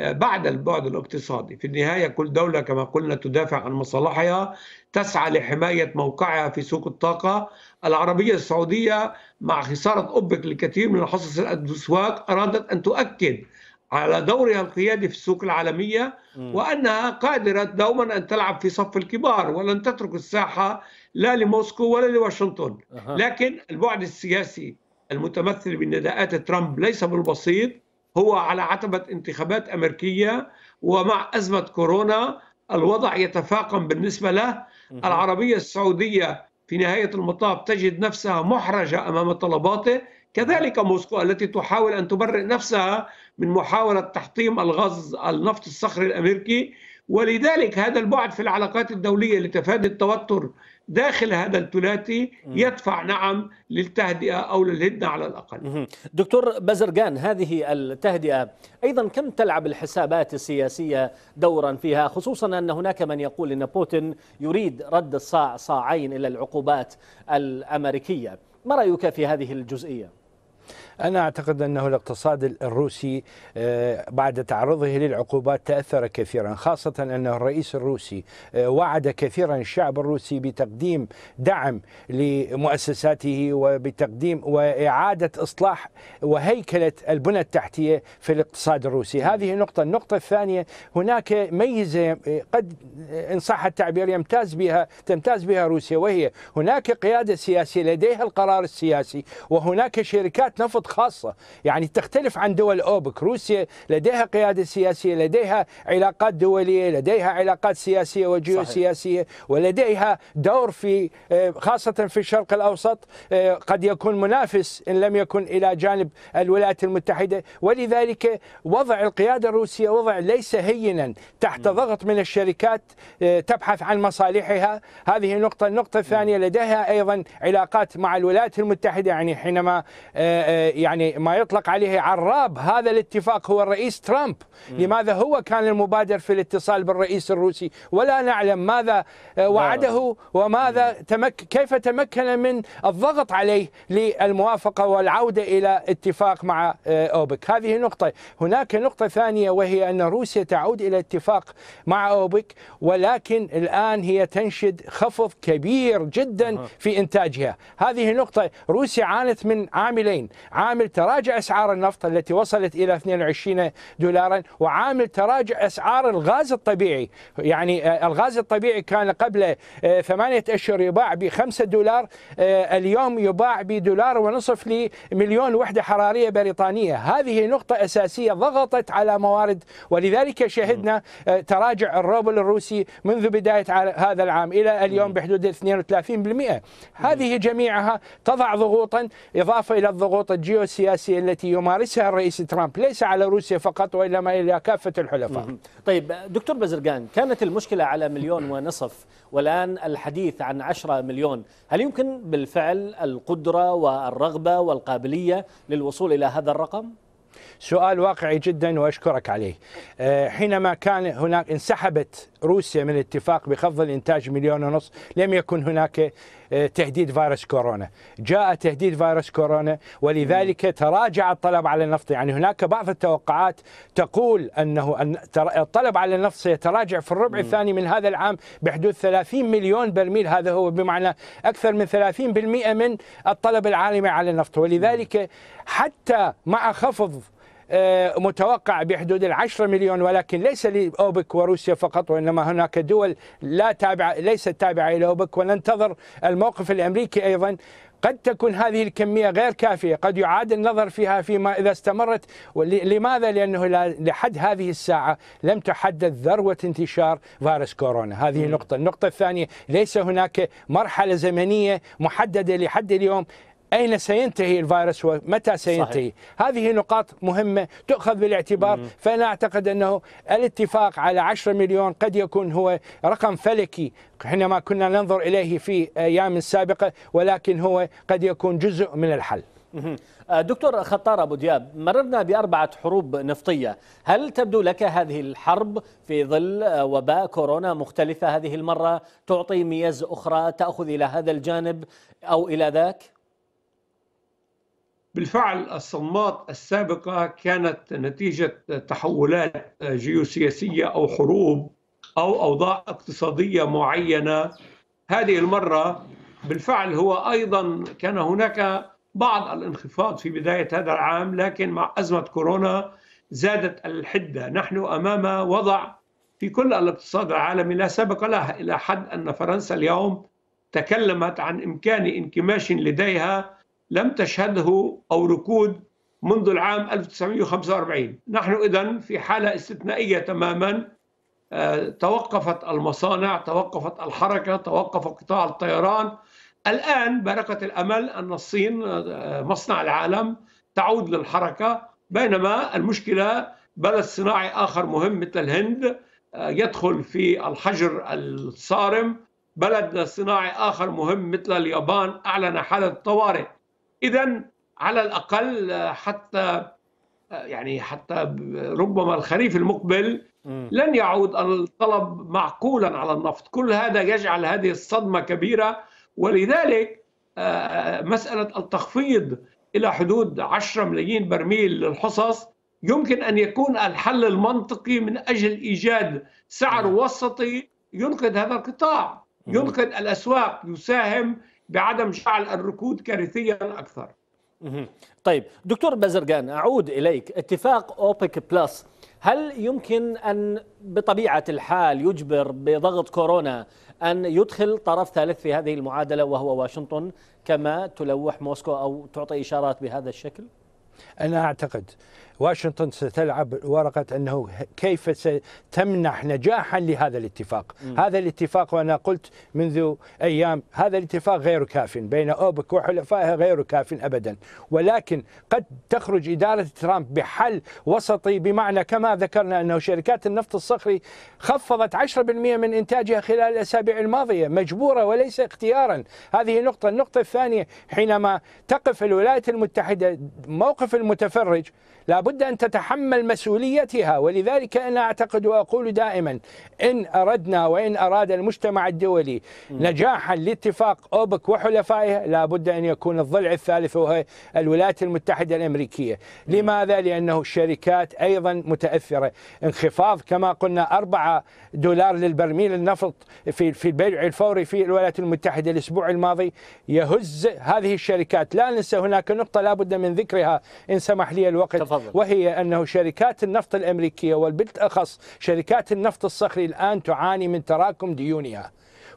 بعد البعد الاقتصادي في النهاية كل دولة كما قلنا تدافع عن مصالحها تسعى لحماية موقعها في سوق الطاقة العربية السعودية مع خسارة أوبك لكثير من الحصص الأسواق أرادت أن تؤكد على دورها القيادي في السوق العالمية وأنها قادرة دوما أن تلعب في صف الكبار ولن تترك الساحة لا لموسكو ولا لواشنطن لكن البعد السياسي المتمثل بالنداءات ترامب ليس بالبسيط هو على عتبة انتخابات أمريكية ومع أزمة كورونا الوضع يتفاقم بالنسبة له العربية السعودية في نهاية المطاف تجد نفسها محرجة أمام طلباته كذلك موسكو التي تحاول أن تبرئ نفسها من محاولة تحطيم الغاز النفط الصخري الأمريكي ولذلك هذا البعد في العلاقات الدولية لتفادي التوتر داخل هذا الثلاثي يدفع نعم للتهدئه او للهدنه على الاقل. دكتور بزرقان هذه التهدئه ايضا كم تلعب الحسابات السياسيه دورا فيها خصوصا ان هناك من يقول ان بوتين يريد رد الصاع صاعين الى العقوبات الامريكيه، ما رايك في هذه الجزئيه؟ أنا أعتقد أنه الاقتصاد الروسي آه، بعد تعرضه للعقوبات تأثر كثيرا خاصة أن الرئيس الروسي آه، وعد كثيرا الشعب الروسي بتقديم دعم لمؤسساته وبتقديم وإعادة إصلاح وهيكلة البنى التحتية في الاقتصاد الروسي هذه نقطة النقطة الثانية هناك ميزة قد إن صح التعبير يمتاز بها تمتاز بها روسيا وهي هناك قيادة سياسية لديها القرار السياسي وهناك شركات نفط قيادات خاصة يعني تختلف عن دول أوبك روسيا لديها قيادة سياسية لديها علاقات دولية لديها علاقات سياسية وجيوسياسية ولديها دور في آه، خاصة في الشرق الأوسط آه، قد يكون منافس إن لم يكن إلى جانب الولايات المتحدة ولذلك وضع القيادة الروسية وضع ليس هينا تحت ضغط من الشركات آه، تبحث عن مصالحها هذه نقطة النقطة الثانية لديها أيضا علاقات مع الولايات المتحدة يعني حينما يعني ما يطلق عليه عراب هذا الاتفاق هو الرئيس ترامب م. لماذا هو كان المبادر في الاتصال بالرئيس الروسي ولا نعلم ماذا آه، وعده وماذا تمك كيف تمكن من الضغط عليه للموافقة والعودة إلى اتفاق مع آه، أوبك هذه نقطة هناك نقطة ثانية وهي أن روسيا تعود إلى اتفاق مع أوبك ولكن الآن هي تنشد خفض كبير جدا في إنتاجها هذه نقطة روسيا عانت من عاملين عامل تراجع أسعار النفط التي وصلت إلى 22 دولارا وعامل تراجع أسعار الغاز الطبيعي يعني آه، الغاز الطبيعي كان قبل آه، ثمانية أشهر يباع ب 5 دولار آه، اليوم يباع بدولار ونصف لمليون وحدة حرارية بريطانية هذه نقطة أساسية ضغطت على موارد ولذلك شهدنا تراجع الروبل الروسي منذ بداية هذا العام إلى اليوم بحدود 32% هذه جميعها تضع ضغوطا إضافة إلى الضغوط الجيو الجيوسياسية التي يمارسها الرئيس ترامب ليس على روسيا فقط وإنما إلى كافة الحلفاء طيب دكتور بزرقان كانت المشكلة على مليون ونصف والآن الحديث عن عشرة مليون هل يمكن بالفعل القدرة والرغبة والقابلية للوصول إلى هذا الرقم؟ سؤال واقعي جدا واشكرك عليه آه، حينما كان هناك انسحبت روسيا من الاتفاق بخفض الانتاج مليون ونص لم يكن هناك آه، تهديد فيروس كورونا جاء تهديد فيروس كورونا ولذلك تراجع الطلب على النفط يعني هناك بعض التوقعات تقول أنه أن الطلب على النفط سيتراجع في الربع الثاني من هذا العام بحدود 30 مليون برميل هذا هو بمعنى أكثر من 30% من الطلب العالمي على النفط ولذلك حتى مع خفض آه، متوقع بحدود العشرة مليون ولكن ليس لأوبك وروسيا فقط وإنما هناك دول لا تابعة ليست تابعة إلى أوبك وننتظر الموقف الأمريكي أيضا قد تكون هذه الكمية غير كافية قد يعاد النظر فيها فيما إذا استمرت لماذا؟ لأنه لحد هذه الساعة لم تحدد ذروة انتشار فيروس كورونا هذه م. نقطة النقطة الثانية ليس هناك مرحلة زمنية محددة لحد اليوم أين سينتهي الفيروس ومتى سينتهي صحيح. هذه نقاط مهمة تؤخذ بالاعتبار مم. فأنا أعتقد أنه الاتفاق على 10 مليون قد يكون هو رقم فلكي حينما كنا ننظر إليه في أيام سابقة ولكن هو قد يكون جزء من الحل آه، دكتور خطار أبو دياب مررنا بأربعة حروب نفطية هل تبدو لك هذه الحرب في ظل آه، وباء كورونا مختلفة هذه المرة تعطي ميز أخرى تأخذ إلى هذا الجانب أو إلى ذاك؟ بالفعل الصمات السابقة كانت نتيجة تحولات جيوسياسية أو حروب أو أوضاع اقتصادية معينة هذه المرة بالفعل هو أيضا كان هناك بعض الانخفاض في بداية هذا العام لكن مع أزمة كورونا زادت الحدة نحن أمام وضع في كل الاقتصاد العالمي لا سبق له إلى حد أن فرنسا اليوم تكلمت عن إمكان انكماش لديها لم تشهده أو ركود منذ العام 1945 نحن إذا في حالة استثنائية تماما آه، توقفت المصانع توقفت الحركة توقف قطاع الطيران الآن بركة الأمل أن الصين آه، مصنع العالم تعود للحركة بينما المشكلة بلد صناعي آخر مهم مثل الهند آه، يدخل في الحجر الصارم بلد صناعي آخر مهم مثل اليابان أعلن حالة طوارئ اذا على الاقل حتى يعني حتى ربما الخريف المقبل لن يعود الطلب معقولا على النفط كل هذا يجعل هذه الصدمه كبيره ولذلك آه، آه، مساله التخفيض الى حدود 10 ملايين برميل للحصص يمكن ان يكون الحل المنطقي من اجل ايجاد سعر وسطي ينقذ هذا القطاع ينقذ الاسواق يساهم بعدم جعل الركود كارثيا اكثر. طيب دكتور بازرقان اعود اليك اتفاق اوبك بلس هل يمكن ان بطبيعه الحال يجبر بضغط كورونا ان يدخل طرف ثالث في هذه المعادله وهو واشنطن كما تلوح موسكو او تعطي اشارات بهذا الشكل؟ انا اعتقد واشنطن ستلعب ورقة أنه كيف ستمنح نجاحا لهذا الاتفاق م. هذا الاتفاق وأنا قلت منذ أيام هذا الاتفاق غير كاف بين أوبك وحلفائها غير كاف أبدا ولكن قد تخرج إدارة ترامب بحل وسطي بمعنى كما ذكرنا أنه شركات النفط الصخري خفضت 10% من إنتاجها خلال الأسابيع الماضية مجبورة وليس اختيارا هذه نقطة النقطة الثانية حينما تقف الولايات المتحدة موقف المتفرج لا لابد أن تتحمل مسؤوليتها ولذلك أنا أعتقد وأقول دائما إن أردنا وإن أراد المجتمع الدولي نجاحا لاتفاق أوبك وحلفائها لابد أن يكون الضلع الثالث وهي الولايات المتحدة الأمريكية لماذا؟ لأنه الشركات أيضا متأثرة انخفاض كما قلنا 4 دولار للبرميل النفط في في البيع الفوري في الولايات المتحدة الأسبوع الماضي يهز هذه الشركات لا ننسى هناك نقطة لابد من ذكرها إن سمح لي الوقت تفضل. وهي أنه شركات النفط الأمريكية وبالاخص شركات النفط الصخري الآن تعاني من تراكم ديونها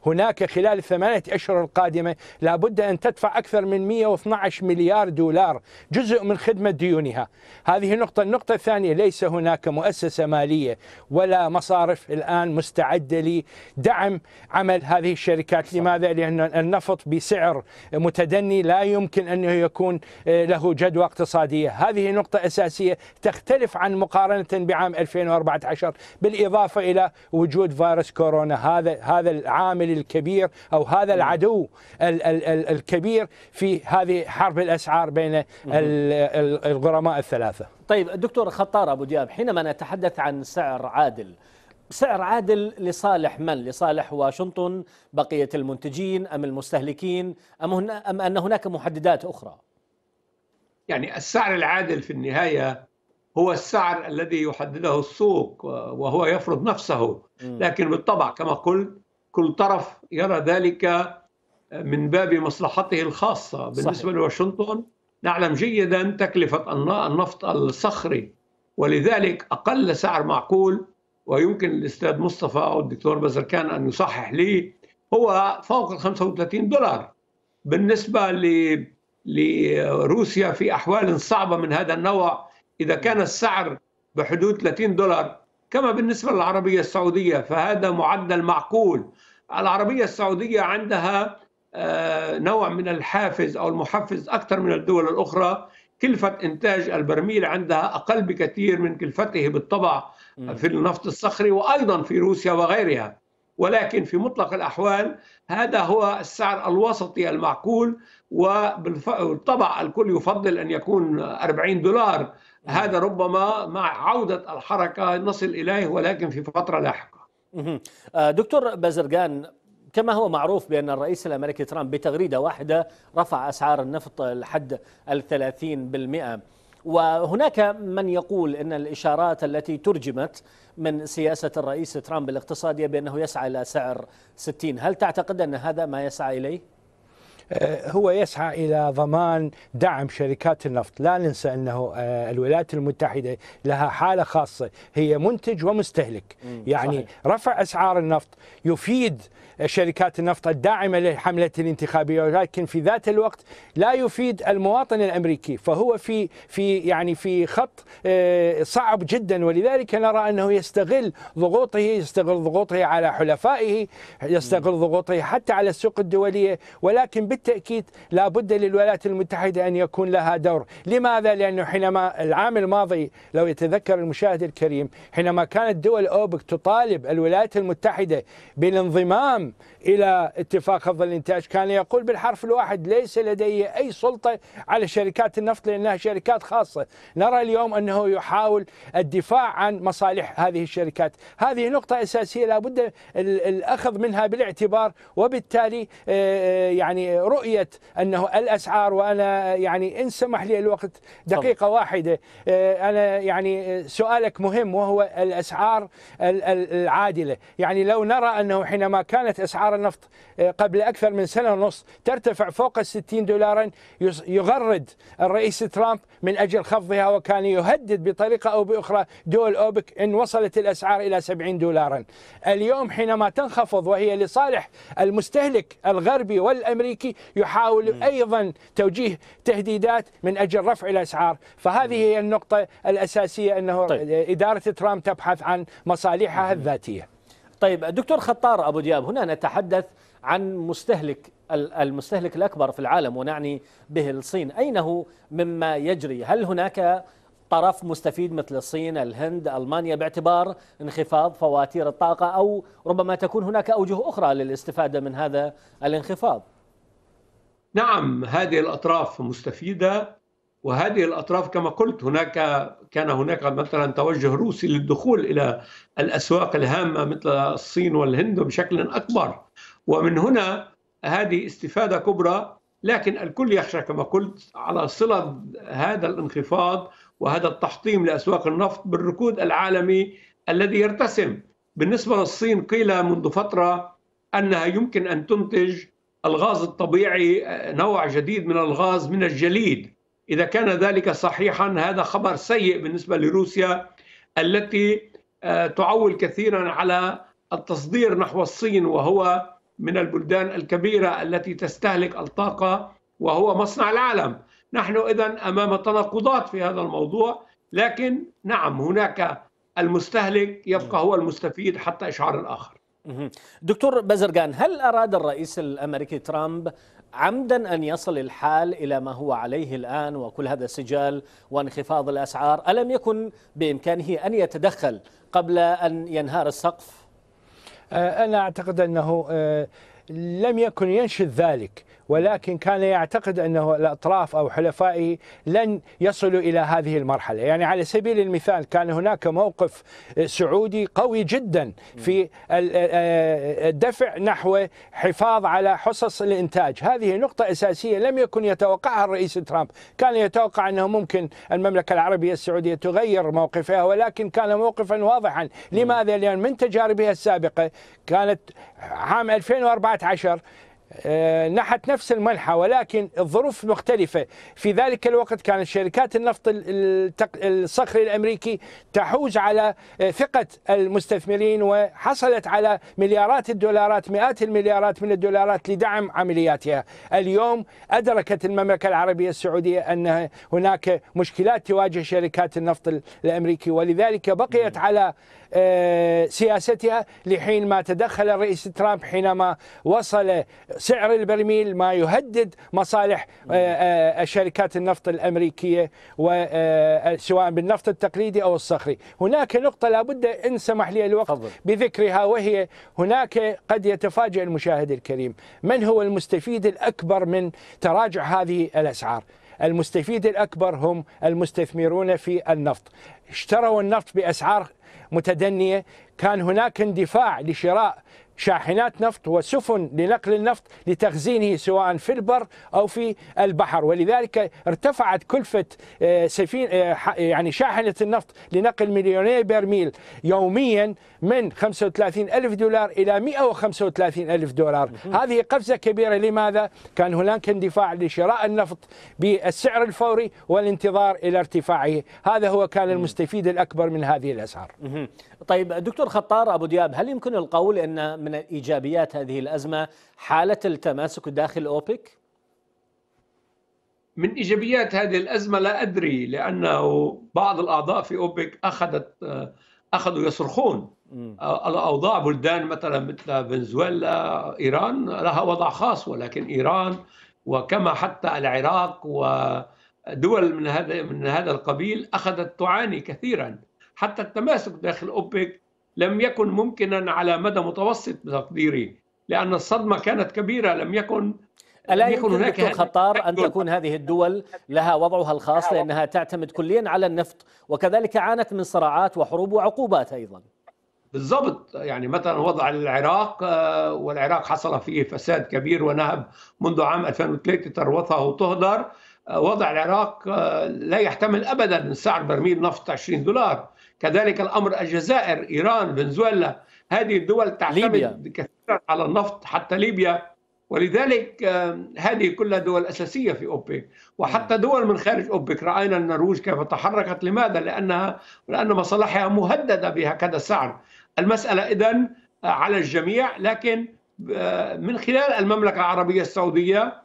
هناك خلال الثمانية أشهر القادمة لابد أن تدفع أكثر من 112 مليار دولار جزء من خدمة ديونها هذه نقطة النقطة الثانية ليس هناك مؤسسة مالية ولا مصارف الآن مستعدة لدعم عمل هذه الشركات لماذا؟ لأن النفط بسعر متدني لا يمكن أنه يكون آه، له جدوى اقتصادية هذه نقطة أساسية تختلف عن مقارنة بعام 2014 بالإضافة إلى وجود فيروس كورونا هذا هذا العامل العامل الكبير أو هذا العدو الكبير في هذه حرب الأسعار بين الغرماء الثلاثة طيب دكتور خطار أبو دياب حينما نتحدث عن سعر عادل سعر عادل لصالح من؟ لصالح واشنطن، بقية المنتجين أم المستهلكين أم, هنا أم أن هناك محددات أخرى؟ يعني السعر العادل في النهاية هو السعر الذي يحدده السوق وهو يفرض نفسه لكن بالطبع كما قلت كل طرف يرى ذلك من باب مصلحته الخاصة بالنسبة صحيح. لواشنطن نعلم جيدا تكلفة النفط الصخري ولذلك أقل سعر معقول ويمكن الأستاذ مصطفى أو الدكتور بزركان أن يصحح لي هو فوق ال 35 دولار بالنسبة لروسيا في أحوال صعبة من هذا النوع إذا كان السعر بحدود 30 دولار كما بالنسبة للعربية السعودية فهذا معدل معقول العربية السعودية عندها آه، نوع من الحافز أو المحفز أكثر من الدول الأخرى كلفة إنتاج البرميل عندها أقل بكثير من كلفته بالطبع في النفط الصخري وأيضا في روسيا وغيرها ولكن في مطلق الأحوال هذا هو السعر الوسطي المعقول وبالطبع الكل يفضل أن يكون 40 دولار هذا ربما مع عودة الحركة نصل إليه ولكن في فترة لاحقة آه، دكتور بازرقان كما هو معروف بأن الرئيس الأمريكي ترامب بتغريدة واحدة رفع أسعار النفط لحد الثلاثين بالمئة وهناك من يقول ان الاشارات التي ترجمت من سياسه الرئيس ترامب الاقتصاديه بانه يسعى الى سعر 60 هل تعتقد ان هذا ما يسعى اليه آه، هو يسعى إلى ضمان دعم شركات النفط لا ننسى أنه آه، الولايات المتحدة لها حالة خاصة هي منتج ومستهلك يعني صحيح. رفع أسعار النفط يفيد شركات النفط الداعمة للحملة الانتخابية ولكن في ذات الوقت لا يفيد المواطن الأمريكي فهو في في يعني في خط آه، صعب جدا ولذلك نرى أنه يستغل ضغوطه يستغل ضغوطه على حلفائه يستغل ضغوطه حتى على السوق الدولية ولكن بالتأكيد لا بد للولايات المتحدة أن يكون لها دور لماذا؟ لأنه حينما العام الماضي لو يتذكر المشاهد الكريم حينما كانت دول أوبك تطالب الولايات المتحدة بالانضمام إلى اتفاق خفض الإنتاج كان يقول بالحرف الواحد ليس لدي أي سلطة على شركات النفط لأنها شركات خاصة نرى اليوم أنه يحاول الدفاع عن مصالح هذه الشركات هذه نقطة أساسية لابد الأخذ منها بالاعتبار وبالتالي آه، آه، يعني رؤية أنه الأسعار وأنا يعني إن سمح لي الوقت دقيقة طبعا. واحدة آه، أنا يعني سؤالك مهم وهو الأسعار العادلة يعني لو نرى أنه حينما كانت أسعار النفط آه، قبل أكثر من سنة ونص ترتفع فوق الستين دولارا يغرد الرئيس ترامب من أجل خفضها وكان يهدد بطريقة أو بأخرى دول أوبك إن وصلت الأسعار إلى 70 دولارا اليوم حينما تنخفض وهي لصالح المستهلك الغربي والأمريكي يحاول أيضا توجيه تهديدات من أجل رفع الأسعار فهذه هي النقطة الأساسية أنه طيب. إدارة ترامب تبحث عن مصالحها الذاتية طيب دكتور خطار أبو دياب هنا نتحدث عن مستهلك المستهلك الأكبر في العالم ونعني به الصين أين هو مما يجري هل هناك طرف مستفيد مثل الصين الهند ألمانيا باعتبار انخفاض فواتير الطاقة أو ربما تكون هناك أوجه أخرى للاستفادة من هذا الانخفاض نعم هذه الأطراف مستفيدة وهذه الأطراف كما قلت هناك كان هناك مثلا توجه روسي للدخول إلى الأسواق الهامة مثل الصين والهند بشكل أكبر ومن هنا هذه استفادة كبرى لكن الكل يخشى كما قلت على صلة هذا الانخفاض وهذا التحطيم لأسواق النفط بالركود العالمي الذي يرتسم بالنسبة للصين قيل منذ فترة أنها يمكن أن تنتج الغاز الطبيعي نوع جديد من الغاز من الجليد إذا كان ذلك صحيحا هذا خبر سيء بالنسبة لروسيا التي آه، تعول كثيرا على التصدير نحو الصين وهو من البلدان الكبيرة التي تستهلك الطاقة وهو مصنع العالم نحن إذا أمام تناقضات في هذا الموضوع لكن نعم هناك المستهلك يبقى هو المستفيد حتى إشعار الآخر دكتور بازرغان هل أراد الرئيس الأمريكي ترامب عمدا أن يصل الحال إلى ما هو عليه الآن وكل هذا السجال وانخفاض الأسعار ألم يكن بإمكانه أن يتدخل قبل أن ينهار السقف؟ أه، أنا أعتقد أنه أه، لم يكن ينشد ذلك ولكن كان يعتقد أنه الأطراف أو حلفائه لن يصلوا إلى هذه المرحلة يعني على سبيل المثال كان هناك موقف سعودي قوي جدا في آه، آه، الدفع نحو حفاظ على حصص الإنتاج هذه نقطة أساسية لم يكن يتوقعها الرئيس ترامب كان يتوقع أنه ممكن المملكة العربية السعودية تغير موقفها ولكن كان موقفا واضحا لماذا؟ لأن من تجاربها السابقة كانت عام 2014 آه، نحت نفس المنحة ولكن الظروف مختلفة في ذلك الوقت كانت شركات النفط الصخري الأمريكي تحوز على آه، ثقة المستثمرين وحصلت على مليارات الدولارات مئات المليارات من الدولارات لدعم عملياتها اليوم أدركت المملكة العربية السعودية أن هناك مشكلات تواجه شركات النفط الأمريكي ولذلك بقيت على آه، سياستها لحين ما تدخل الرئيس ترامب حينما وصل سعر البرميل ما يهدد مصالح آه، آه، شركات النفط الأمريكية سواء بالنفط التقليدي أو الصخري هناك نقطة لابد إن سمح لي الوقت بذكرها وهي هناك قد يتفاجئ المشاهد الكريم من هو المستفيد الأكبر من تراجع هذه الأسعار المستفيد الأكبر هم المستثمرون في النفط اشتروا النفط بأسعار متدنية كان هناك اندفاع لشراء شاحنات نفط وسفن لنقل النفط لتخزينه سواء في البر أو في البحر ولذلك ارتفعت كلفة آه، سفين آه، يعني شاحنة النفط لنقل مليوني برميل يوميا من 35 ألف دولار إلى 135 ألف دولار هذه قفزة كبيرة لماذا؟ كان هناك اندفاع لشراء النفط بالسعر الفوري والانتظار إلى ارتفاعه هذا هو كان المستفيد الأكبر من هذه الأسعار طيب دكتور خطار أبو دياب هل يمكن القول أن من إيجابيات هذه الأزمة حالة التماسك داخل أوبك؟ من إيجابيات هذه الأزمة لا أدري لأنه بعض الأعضاء في أوبك أخذت آه، أخذوا يصرخون آه، الأوضاع بلدان مثلا مثل فنزويلا إيران لها وضع خاص ولكن إيران وكما حتى العراق ودول من هذا من هذا القبيل أخذت تعاني كثيرا حتى التماسك داخل أوبك لم يكن ممكنا على مدى متوسط بتقديري لأن الصدمة كانت كبيرة لم يكن ألا يمكن هناك خطار أن تكون هذه الدول لها وضعها الخاص لأنها تعتمد كليا على النفط وكذلك عانت من صراعات وحروب وعقوبات أيضا بالضبط يعني مثلا وضع العراق آه، والعراق حصل فيه فساد كبير ونهب منذ عام 2003 ثروته تهدر آه، وضع العراق آه، لا يحتمل ابدا سعر برميل نفط 20 دولار كذلك الامر الجزائر ايران فنزويلا هذه الدول تعتمد كثيرا على النفط حتى ليبيا ولذلك آه، هذه كلها دول اساسيه في اوبك وحتى نعم. دول من خارج اوبك راينا النرويج كيف تحركت لماذا لانها لان مصالحها مهدده بهكذا السعر المساله اذا آه، على الجميع لكن آه، من خلال المملكه العربيه السعوديه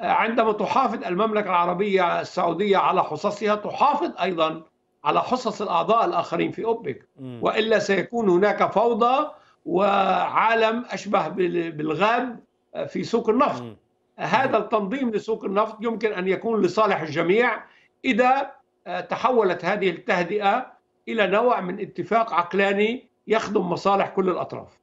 عندما تحافظ المملكه العربيه السعوديه على حصصها تحافظ ايضا على حصص الأعضاء الآخرين في أوبك وإلا سيكون هناك فوضى وعالم أشبه بالغاب آه، في سوق النفط هذا التنظيم لسوق النفط يمكن أن يكون لصالح الجميع إذا آه، تحولت هذه التهدئة إلى نوع من اتفاق عقلاني يخدم مصالح كل الاطراف.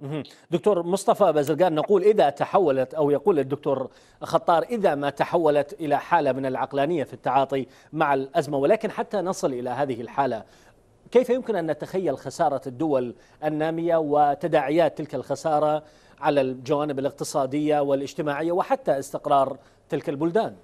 دكتور مصطفى بازلقان نقول اذا تحولت او يقول الدكتور خطار اذا ما تحولت الى حاله من العقلانيه في التعاطي مع الازمه ولكن حتى نصل الى هذه الحاله كيف يمكن ان نتخيل خساره الدول الناميه وتداعيات تلك الخساره على الجوانب الاقتصاديه والاجتماعيه وحتى استقرار تلك البلدان؟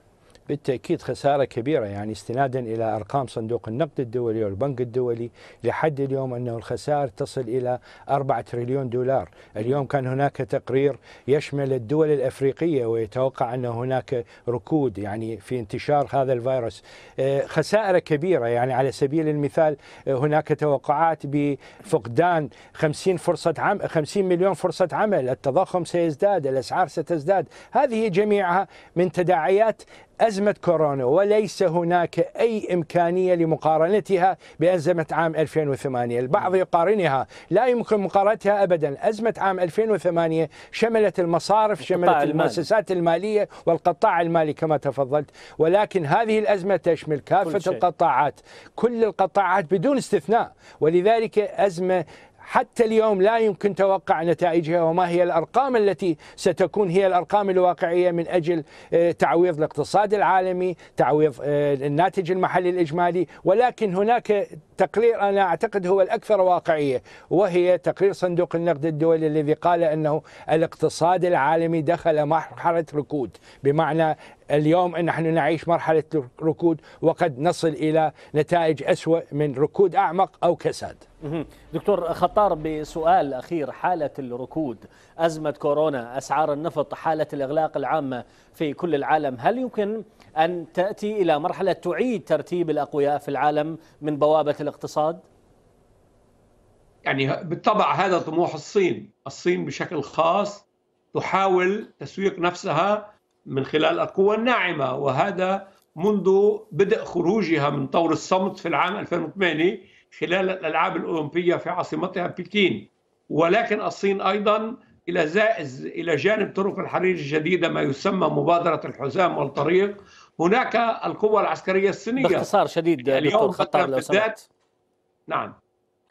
بالتأكيد خسارة كبيرة يعني استنادا إلى أرقام صندوق النقد الدولي والبنك الدولي لحد اليوم أنه الخسائر تصل إلى 4 تريليون دولار اليوم كان هناك تقرير يشمل الدول الأفريقية ويتوقع أن هناك ركود يعني في انتشار هذا الفيروس آه، خسائر كبيرة يعني على سبيل المثال آه، هناك توقعات بفقدان 50 فرصة عمل 50 مليون فرصة عمل التضخم سيزداد الأسعار ستزداد هذه جميعها من تداعيات أزمة كورونا وليس هناك أي إمكانية لمقارنتها بأزمة عام 2008 البعض يقارنها لا يمكن مقارنتها أبدا أزمة عام 2008 شملت المصارف شملت المؤسسات المالية والقطاع المالي كما تفضلت ولكن هذه الأزمة تشمل كافة القطاعات كل القطاعات بدون استثناء ولذلك أزمة حتى اليوم لا يمكن توقع نتائجها وما هي الارقام التي ستكون هي الارقام الواقعيه من اجل آه، تعويض الاقتصاد العالمي، تعويض آه، الناتج المحلي الاجمالي، ولكن هناك تقرير أنا أعتقد هو الأكثر واقعية وهي تقرير صندوق النقد الدولي الذي قال أنه الاقتصاد العالمي دخل مرحلة ركود بمعنى اليوم نحن نعيش مرحلة ركود وقد نصل إلى نتائج أسوأ من ركود أعمق أو كساد دكتور خطار بسؤال أخير حالة الركود أزمة كورونا أسعار النفط حالة الإغلاق العامة في كل العالم هل يمكن أن تأتي إلى مرحلة تعيد ترتيب الأقوياء في العالم من بوابة الاقتصاد؟ يعني بالطبع هذا طموح الصين الصين بشكل خاص تحاول تسويق نفسها من خلال القوى الناعمة وهذا منذ بدء خروجها من طور الصمت في العام 2008 خلال الألعاب الأولمبية في عاصمتها بكين ولكن الصين أيضا إلى زائز إلى جانب طرق الحرير الجديدة ما يسمى مبادرة الحزام والطريق هناك القوة العسكرية الصينية باختصار شديد اليوم خطاب لو بالذات نعم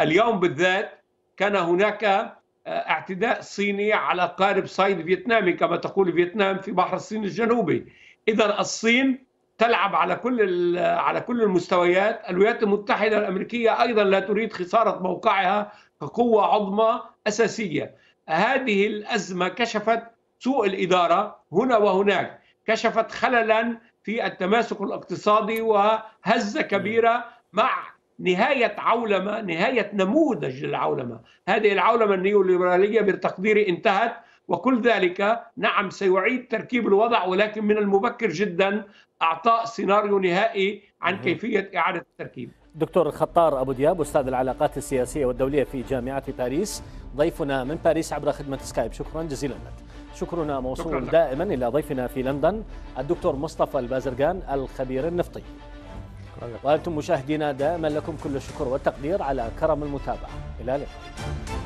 اليوم بالذات كان هناك آه، اعتداء صيني على قارب صيد فيتنامي كما تقول فيتنام في بحر الصين الجنوبي اذا الصين تلعب على كل على كل المستويات الولايات المتحده الامريكيه ايضا لا تريد خساره موقعها كقوه عظمى اساسيه هذه الأزمة كشفت سوء الإدارة هنا وهناك كشفت خللا في التماسك الاقتصادي وهزة كبيرة مع نهاية عولمة نهاية نموذج للعولمة هذه العولمة النيوليبرالية بتقديري انتهت وكل ذلك نعم سيعيد تركيب الوضع ولكن من المبكر جدا اعطاء سيناريو نهائي عن كيفيه اعاده التركيب دكتور الخطار أبو دياب أستاذ العلاقات السياسية والدولية في جامعة باريس ضيفنا من باريس عبر خدمة سكايب شكرا جزيلا لك شكرنا موصول دائما إلى ضيفنا في لندن الدكتور مصطفى البازرقان الخبير النفطي وأنتم مشاهدينا دائما لكم كل الشكر والتقدير على كرم المتابعة إلى اللقاء